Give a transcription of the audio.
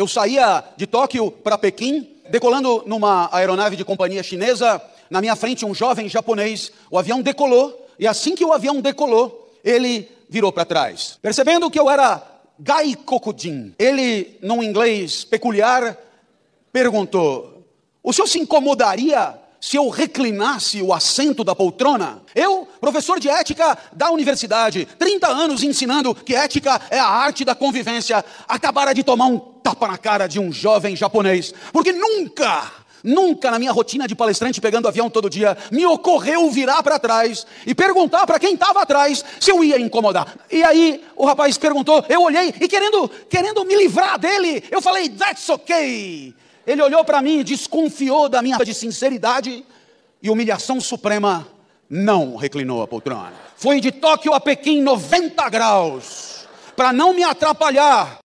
Eu saía de Tóquio para Pequim, decolando numa aeronave de companhia chinesa. Na minha frente, um jovem japonês. O avião decolou, e assim que o avião decolou, ele virou para trás. Percebendo que eu era Gaikokujin, ele, num inglês peculiar, perguntou: O senhor se incomodaria se eu reclinasse o assento da poltrona? Eu, professor de ética da universidade, 30 anos ensinando que ética é a arte da convivência, acabara de tomar um tapa na cara de um jovem japonês, porque nunca, nunca na minha rotina de palestrante pegando avião todo dia, me ocorreu virar para trás e perguntar para quem estava atrás se eu ia incomodar. E aí o rapaz perguntou, eu olhei e querendo, querendo me livrar dele, eu falei, that's okay. Ele olhou para mim e desconfiou da minha de sinceridade e humilhação suprema não reclinou a poltrona. Foi de Tóquio a Pequim 90 graus para não me atrapalhar.